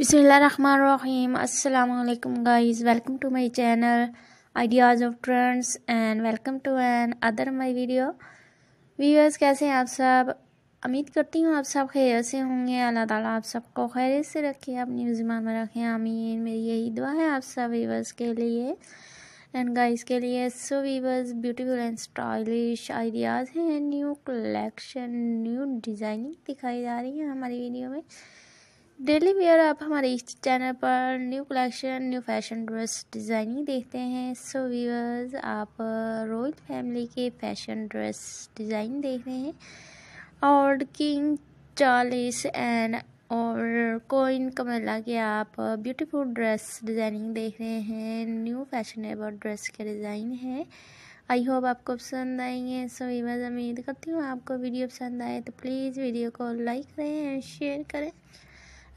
बिसमीम अल्लाम guys welcome to my channel ideas of trends and welcome to another my video viewers कैसे हैं आप सब उम्मीद करती हूँ आप सब खैर से होंगे अल्लाह ताला आप सबको खैर से रखे अपनी जुम्मन में रखें आमीन मेरी यही दुआ है आप सब व्यूवर्स के लिए एंड गाइज के लिए so viewers beautiful and stylish ideas हैं न्यू कलेक्शन न्यू डिज़ाइनिंग दिखाई जा रही है हमारी वीडियो में डेली वेयर आप हमारे इस चैनल पर new collection new fashion dress designing देखते हैं सो व्यूअर्स आप रॉयल फैमिली के फैशन ड्रेस डिज़ाइन देख रहे हैं और किंग चार्लिस एंड और कोइन कमला के आप ब्यूटीफुल ड्रेस डिज़ाइनिंग देख रहे हैं न्यू फैशनेबल ड्रेस के डिज़ाइन है आई होप आपको पसंद आएंगे सो व्यूअर्स उम्मीद करती हूँ आपको वीडियो पसंद आए तो प्लीज़ वीडियो को लाइक करें एंड शेयर करें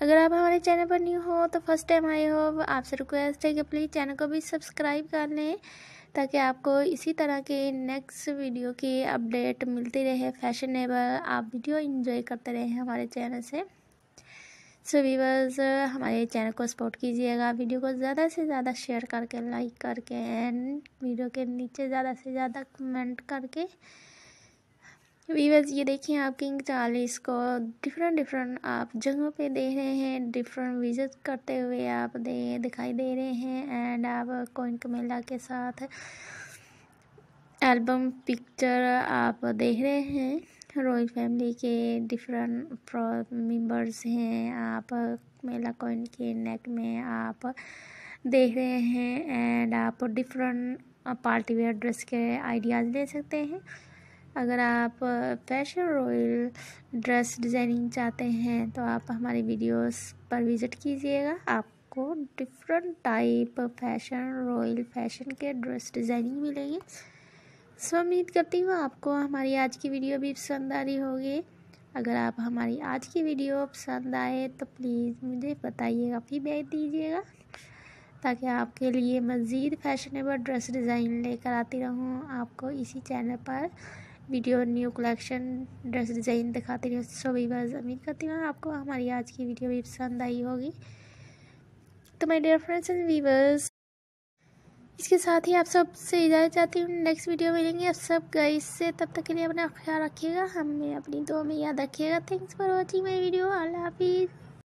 अगर आप हमारे चैनल पर न्यू हो तो फर्स्ट टाइम आए हो आपसे रिक्वेस्ट है कि प्लीज़ चैनल को भी सब्सक्राइब कर लें ताकि आपको इसी तरह के नेक्स्ट वीडियो की अपडेट मिलती रहे फैशनेबल आप वीडियो इन्जॉय करते रहें हमारे चैनल से सो so वीवर्स हमारे चैनल को सपोर्ट कीजिएगा वीडियो को ज़्यादा से ज़्यादा शेयर करके लाइक करके एंड वीडियो के नीचे ज़्यादा से ज़्यादा कमेंट करके वीवर्स ये देखिए आप किंग चालीस को डिफरेंट डिफरेंट आप जगहों पे दे रहे हैं डिफरेंट विजिट करते हुए आप दे दिखाई दे रहे हैं एंड आप कोइन कमेला के साथ एल्बम पिक्चर आप देख रहे हैं रॉयल फैमिली के डिफरेंट मेंबर्स हैं आप मेला कोइन के नेक में आप देख रहे हैं एंड आप डिफरेंट पार्टी वेयर ड्रेस के आइडियाज़ ले सकते हैं अगर आप फैशन रॉयल ड्रेस डिज़ाइनिंग चाहते हैं तो आप हमारी वीडियोस पर विज़िट कीजिएगा आपको different type fashion royal fashion के ड्रेस डिज़ाइनिंग मिलेंगे सो उम्मीद करती हूँ आपको हमारी आज की वीडियो भी पसंद आ रही होगी अगर आप हमारी आज की वीडियो पसंद आए तो प्लीज़ मुझे बताइएगा फीडबैक दीजिएगा ताकि आपके लिए मज़ीद फैशनेबल ड्रेस डिज़ाइन लेकर आती रहूँ आपको इसी चैनल पर वीडियो और न्यू कलेक्शन ड्रेस डिज़ाइन दिखाते रहे सो वीवर्स उम्मीद करती हूँ आपको हमारी आज की वीडियो भी पसंद आई होगी तो my dear friends and viewers इसके साथ ही आप सबसे इजाज़त चाहती हूँ नेक्स्ट वीडियो मिलेंगे आप सब गई से तब तक के लिए अपना ख्याल रखिएगा हमें अपनी दो में याद रखिएगा thanks for watching my video अल्लाह हाफिज़